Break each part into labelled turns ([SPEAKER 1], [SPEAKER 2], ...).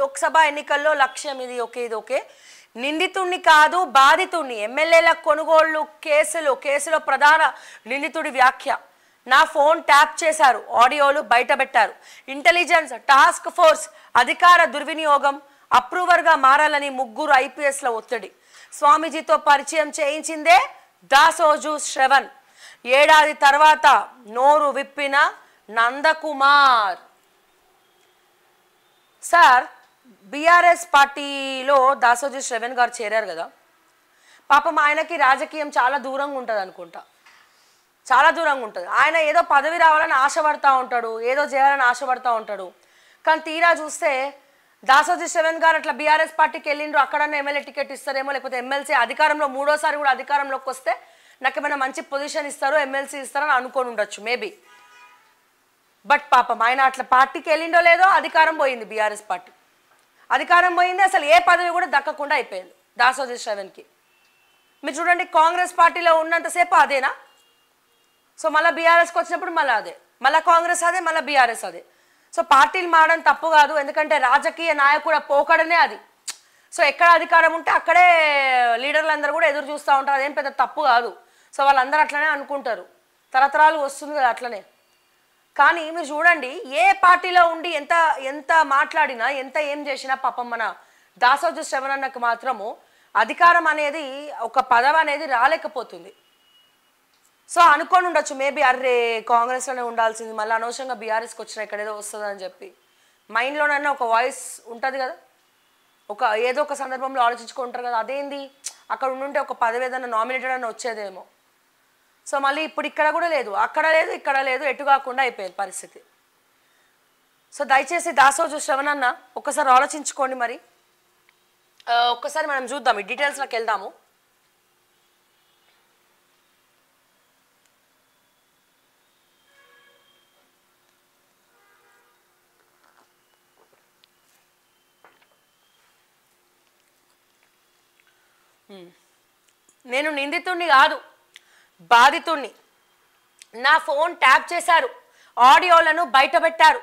[SPEAKER 1] లోక్సభ ఎన్నికల్లో లక్ష్యం ఇది ఒకే ఇది ఒకే నిందితుడిని కాదు బాధితుడిని ఎమ్మెల్యేల కొనుగోళ్లు కేసులు కేసులో ప్రధాన నిందితుడి వ్యాఖ్య నా ఫోన్ ట్యాప్ చేశారు ఆడియోలు బయటపెట్టారు ఇంటెలిజెన్స్ టాస్క్ ఫోర్స్ అధికార దుర్వినియోగం అప్రూవర్గా మారాలని ముగ్గురు ఐపీఎస్ల ఒత్తిడి స్వామీజీతో పరిచయం చేయించిందే దాసోజు శ్రవణ్ ఏడాది తర్వాత నోరు విప్పిన నందకుమార్ సార్ బీఆర్ఎస్ పార్టీలో దాసోజీ శ్రవణ్ గారు చేరారు కదా పాపం ఆయనకి రాజకీయం చాలా దూరంగా ఉంటుంది అనుకుంటా చాలా దూరంగా ఉంటుంది ఆయన ఏదో పదవి రావాలని ఆశపడతా ఉంటాడు ఏదో చేయాలని ఆశపడతా ఉంటాడు కానీ తీరా చూస్తే దాసోజీ శ్రవణ్ గారు అట్లా బీఆర్ఎస్ పార్టీకి వెళ్ళిండ్రు అక్కడన్నా ఎమ్మెల్యే టికెట్ ఇస్తారేమో లేకపోతే ఎమ్మెల్సీ అధికారంలో మూడోసారి కూడా అధికారంలోకి వస్తే నాకు ఏమైనా మంచి పొజిషన్ ఇస్తారో ఎమ్మెల్సీ ఇస్తారని అనుకొని ఉండొచ్చు మేబీ బట్ పాపం ఆయన అట్లా పార్టీకి వెళ్ళిండో లేదో అధికారం పోయింది బీఆర్ఎస్ పార్టీ అధికారం పోయింది అసలు ఏ పదవి కూడా దక్కకుండా అయిపోయింది దాసోజీ శ్రవణ్కి మీరు చూడండి కాంగ్రెస్ పార్టీలో ఉన్నంతసేపు అదేనా సో మళ్ళీ బీఆర్ఎస్కి వచ్చినప్పుడు మళ్ళీ అదే మళ్ళీ కాంగ్రెస్ అదే మళ్ళీ బీఆర్ఎస్ అదే సో పార్టీలు మారడం తప్పు కాదు ఎందుకంటే రాజకీయ నాయకుడ పోకడనే అది సో ఎక్కడ అధికారం ఉంటే అక్కడే లీడర్లందరూ కూడా ఎదురు చూస్తూ ఉంటారు అదేం పెద్ద తప్పు కాదు సో వాళ్ళందరూ అట్లనే అనుకుంటారు తరతరాలు వస్తుంది కదా అట్లనే కానీ మీరు చూడండి ఏ పార్టీలో ఉండి ఎంత ఎంత మాట్లాడినా ఎంత ఏం చేసినా పాపం మన దాసోజ శ్రవణన్నకు మాత్రము అధికారం అనేది ఒక పదవి అనేది రాలేకపోతుంది సో అనుకొని ఉండొచ్చు మేబీ అర్రే కాంగ్రెస్లోనే ఉండాల్సింది మళ్ళీ అనవసరంగా బీఆర్ఎస్కి వచ్చిన వస్తుంది వస్తుందని చెప్పి మైండ్లోనైనా ఒక వాయిస్ ఉంటుంది కదా ఒక ఏదో ఒక సందర్భంలో ఆలోచించుకుంటారు కదా అదేంది అక్కడ ఉండుంటే ఒక పదవి ఏదైనా నామినేటెడ్ అని వచ్చేదేమో సో మళ్ళీ ఇప్పుడు ఇక్కడ కూడా లేదు అక్కడ లేదు ఇక్కడ లేదు ఎటు కాకుండా అయిపోయింది పరిస్థితి సో దయచేసి దాసోజు శ్రవణన్న ఒక్కసారి ఆలోచించుకోండి మరి ఒక్కసారి మనం చూద్దాం ఈ డీటెయిల్స్లోకి వెళ్దాము నేను నిందితుడిని కాదు బాధితుణ్ణి నా ఫోన్ ట్యాప్ చేశారు ఆడియోలను బయటపెట్టారు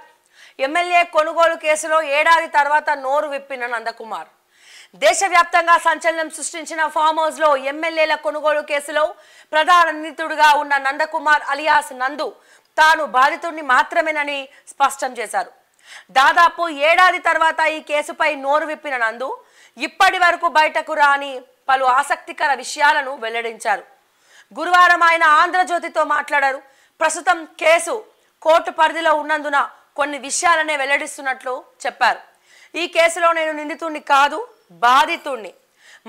[SPEAKER 1] ఎమ్మెల్యే కొనుగోలు కేసులో ఏడాది తర్వాత నోరు విప్పిన నందకుమార్ దేశవ్యాప్తంగా సంచలనం సృష్టించిన ఫామ్ హౌస్లో ఎమ్మెల్యేల కొనుగోలు కేసులో ప్రధాన నిందితుడిగా ఉన్న నందకుమార్ అలియాస్ నందు తాను బాధితుడిని మాత్రమేనని స్పష్టం చేశారు దాదాపు ఏడాది తర్వాత ఈ కేసుపై నోరు విప్పిన నందు ఇప్పటి వరకు బయటకు రాని పలు ఆసక్తికర విషయాలను వెల్లడించారు గురువారం ఆయన ఆంధ్రజ్యోతితో మాట్లాడారు ప్రస్తుతం కేసు కోర్టు పరిధిలో ఉన్నందున కొన్ని విషయాలనే వెల్లడిస్తున్నట్లు చెప్పారు ఈ కేసులో నేను నిందితుణ్ణి కాదు బాధితుణ్ణి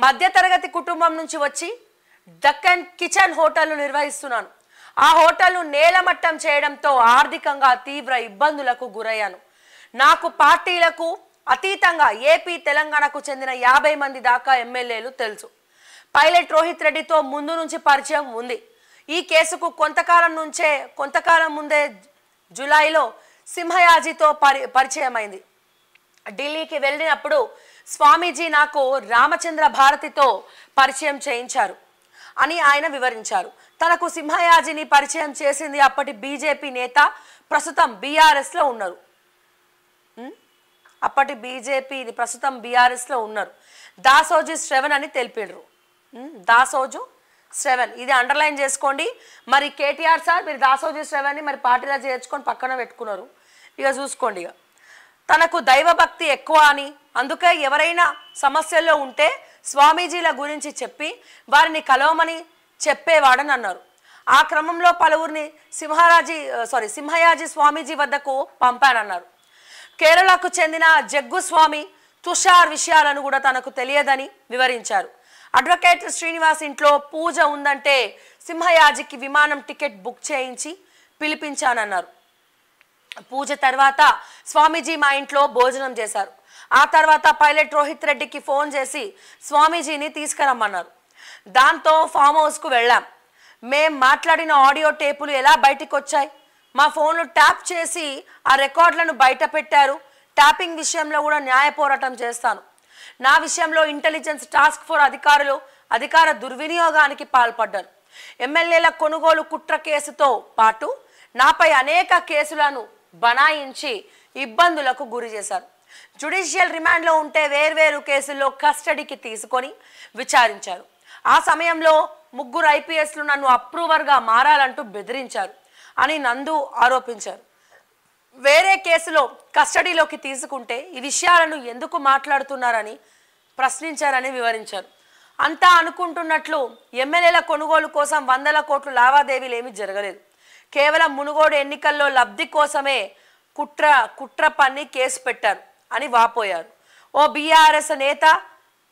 [SPEAKER 1] మధ్యతరగతి కుటుంబం నుంచి వచ్చి డక్కన్ కిచెన్ హోటల్ను నిర్వహిస్తున్నాను ఆ హోటల్ను నేలమట్టం చేయడంతో ఆర్థికంగా తీవ్ర ఇబ్బందులకు గురయ్యాను నాకు పార్టీలకు అతీతంగా ఏపీ తెలంగాణకు చెందిన యాభై మంది దాకా ఎమ్మెల్యేలు తెలుసు పైలట్ రోహిత్ రెడ్డితో ముందు నుంచి పరిచయం ఉంది ఈ కేసుకు కొంతకాలం నుంచే కొంతకాలం ముందే జూలైలో సింహయాజీతో పరి పరిచయమైంది ఢిల్లీకి వెళ్ళినప్పుడు స్వామీజీ నాకు రామచంద్ర భారతితో పరిచయం చేయించారు అని ఆయన వివరించారు తనకు సింహయాజిని పరిచయం చేసింది అప్పటి బీజేపీ నేత ప్రస్తుతం బీఆర్ఎస్లో ఉన్నారు అప్పటి బీజేపీ ప్రస్తుతం బీఆర్ఎస్లో ఉన్నారు దాసోజీ శ్రవణ్ అని తెలిపిండ్రు దాసోజు శ్రవణ్ ఇది అండర్లైన్ చేసుకోండి మరి కేటీఆర్ సార్ మీరు దాసోజు శ్రవణ్ని మరి పార్టీలో చేర్చుకొని పక్కన పెట్టుకున్నారు ఇక చూసుకోండి ఇక తనకు దైవభక్తి ఎక్కువ అని అందుకే ఎవరైనా సమస్యల్లో ఉంటే స్వామీజీల గురించి చెప్పి వారిని కలవమని చెప్పేవాడని అన్నారు ఆ క్రమంలో పలువురిని సింహరాజీ సారీ సింహయాజీ స్వామీజీ వద్దకు పంపానన్నారు కేరళకు చెందిన జగ్గు స్వామి తుషార్ విషయాలను కూడా తనకు తెలియదని వివరించారు అడ్వకేట్ శ్రీనివాస్ ఇంట్లో పూజ ఉందంటే సింహయాజికి విమానం టికెట్ బుక్ చేయించి పిలిపించానన్నారు పూజ తర్వాత స్వామీజీ మా ఇంట్లో భోజనం చేశారు ఆ తర్వాత పైలట్ రోహిత్ రెడ్డికి ఫోన్ చేసి స్వామీజీని తీసుకురమ్మన్నారు దాంతో ఫామ్ హౌస్కు వెళ్ళాం మేం మాట్లాడిన ఆడియో టేపులు ఎలా బయటికి వచ్చాయి మా ఫోన్లు ట్యాప్ చేసి ఆ రికార్డులను బయట పెట్టారు ట్యాపింగ్ విషయంలో కూడా న్యాయ పోరాటం చేస్తాను నా విషయంలో ఇంటెలిజెన్స్ టాస్క్ ఫోర్ అధికారులు అధికార దుర్వినియోగానికి పాల్పడ్డారు ఎమ్మెల్యేల కొనుగోలు కుట్ర కేసుతో పాటు నాపై అనేక కేసులను బనాయించి ఇబ్బందులకు గురి చేశారు జ్యుడిషియల్ రిమాండ్లో ఉంటే వేర్వేరు కేసుల్లో కస్టడీకి తీసుకొని విచారించారు ఆ సమయంలో ముగ్గురు ఐపీఎస్లు నన్ను అప్రూవర్గా మారాలంటూ బెదిరించారు అని నందు ఆరోపించారు వేరే కేసులో కస్టడీలోకి తీసుకుంటే ఈ విషయాలను ఎందుకు మాట్లాడుతున్నారని ప్రశ్నించారని వివరించారు అంతా అనుకుంటున్నట్లు ఎమ్మెల్యేల కొనుగోలు కోసం వందల కోట్లు లావాదేవీలు ఏమీ జరగలేదు కేవలం మునుగోడు ఎన్నికల్లో లబ్ధి కోసమే కుట్ర కుట్ర పన్ని కేసు పెట్టారు అని వాపోయారు ఓ బీఆర్ఎస్ నేత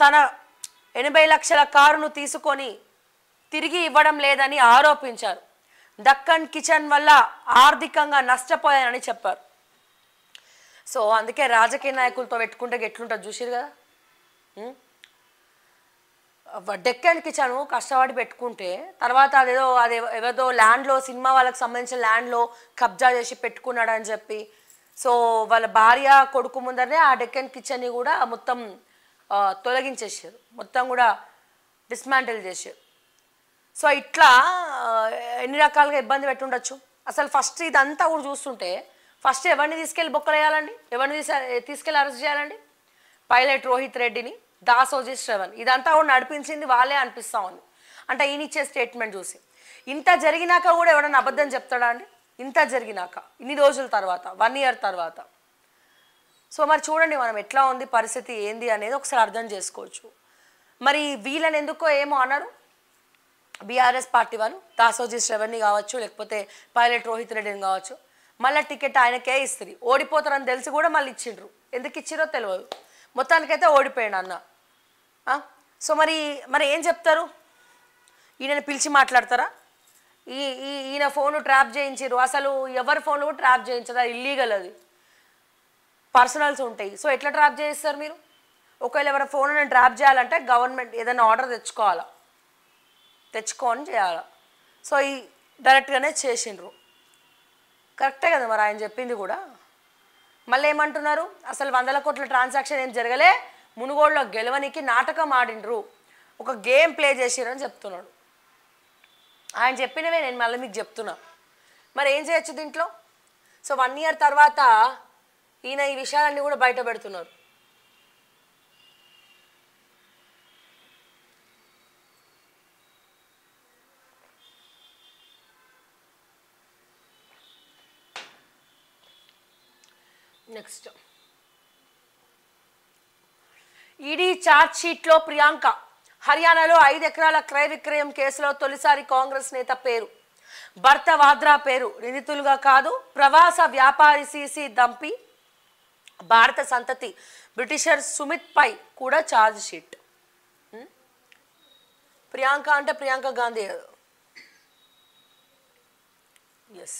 [SPEAKER 1] తన ఎనభై లక్షల కారును తీసుకొని తిరిగి ఇవ్వడం లేదని ఆరోపించారు దక్కన్ కిచెన్ వల్ల ఆర్థికంగా నష్టపోయానని చెప్పారు సో అందుకే రాజకీయ నాయకులతో పెట్టుకుంటే ఎట్లుంటుంది చూసిరు కదా డెక్కన్ కిచెన్ కష్టపడి పెట్టుకుంటే తర్వాత అదేదో అదే ఏదో ల్యాండ్లో సినిమా వాళ్ళకి సంబంధించిన ల్యాండ్లో కబ్జా చేసి పెట్టుకున్నాడని చెప్పి సో వాళ్ళ భార్య కొడుకు ముందరనే ఆ డెక్కన్ కిచెన్ని కూడా మొత్తం తొలగించేసారు మొత్తం కూడా డిస్మాంటిల్ చేశారు సో ఇట్లా ఎన్ని రకాలుగా ఇబ్బంది ఉండొచ్చు అసలు ఫస్ట్ ఇదంతా కూడా చూస్తుంటే ఫస్ట్ ఎవరిని తీసుకెళ్ళి బొక్కలేయాలండి ఎవరిని తీసుకెళ్ళి అరెస్ట్ చేయాలండి పైలట్ రోహిత్ రెడ్డిని దాసోజీ శ్రవణ్ ఇదంతా కూడా నడిపించింది వాళ్ళే అనిపిస్తా ఉంది అంటే ఈయన ఇచ్చే స్టేట్మెంట్ చూసి ఇంత జరిగినాక కూడా ఎవడన్నా అబద్ధం చెప్తాడా అండి ఇంత జరిగినాక ఇన్ని రోజుల తర్వాత వన్ ఇయర్ తర్వాత సో మరి చూడండి మనం ఎట్లా ఉంది పరిస్థితి ఏంది అనేది ఒకసారి అర్థం చేసుకోవచ్చు మరి వీళ్ళని ఎందుకో ఏమో అన్నారు బీఆర్ఎస్ పార్టీ వారు తాసోజీ శ్రవణ్ని కావచ్చు లేకపోతే పైలట్ రోహిత్ రెడ్డిని కావచ్చు మళ్ళీ టికెట్ ఆయనకే ఇస్తుంది ఓడిపోతారని తెలిసి కూడా మళ్ళీ ఇచ్చిండ్రు ఎందుకు ఇచ్చిరో తెలియదు మొత్తానికైతే ఓడిపోయాడు అన్న సో మరి మరి ఏం చెప్తారు ఈయనని పిలిచి మాట్లాడతారా ఈ ఈయన ఫోన్ ట్రాప్ చేయించారు అసలు ఎవరి ఫోన్ కూడా ట్రాప్ చేయించదు అది ఇల్లీగల్ అది పర్సనల్స్ ఉంటాయి సో ఎట్లా ట్రాప్ చేస్తారు మీరు ఒకవేళ ఎవరి ఫోన్ ట్రాప్ చేయాలంటే గవర్నమెంట్ ఏదైనా ఆర్డర్ తెచ్చుకోవాలా తెచ్చుకోని చేయాలి సో ఈ డైరెక్ట్గానే చేసిండ్రు కరెక్టే కదా మరి ఆయన చెప్పింది కూడా మళ్ళీ ఏమంటున్నారు అసలు వందల కోట్ల ట్రాన్సాక్షన్ ఏం జరగలే మునుగోడులో గెలవనికి నాటకం ఆడిండ్రు ఒక గేమ్ ప్లే చేసిరు అని చెప్తున్నాడు ఆయన చెప్పినవే నేను మళ్ళీ మీకు చెప్తున్నా మరి ఏం చేయొచ్చు దీంట్లో సో వన్ ఇయర్ తర్వాత ఈయన ఈ విషయాలన్నీ కూడా బయట పెడుతున్నారు నెక్స్ట్ ఈడీ ఛార్జ్ షీట్లో ప్రియాంక హర్యానాలో ఐదు ఎకరాల క్రయ విక్రయం కేసులో తొలిసారి కాంగ్రెస్ నేత పేరు భర్త వాద్రా పేరు నిందితులుగా కాదు ప్రవాస వ్యాపారి సీసీ దంపి భారత సంతతి బ్రిటిషర్ సుమిత్ పై కూడా ఛార్జ్ షీట్ hmm? ప్రియాంక అంటే ప్రియాంక గాంధీ ఎస్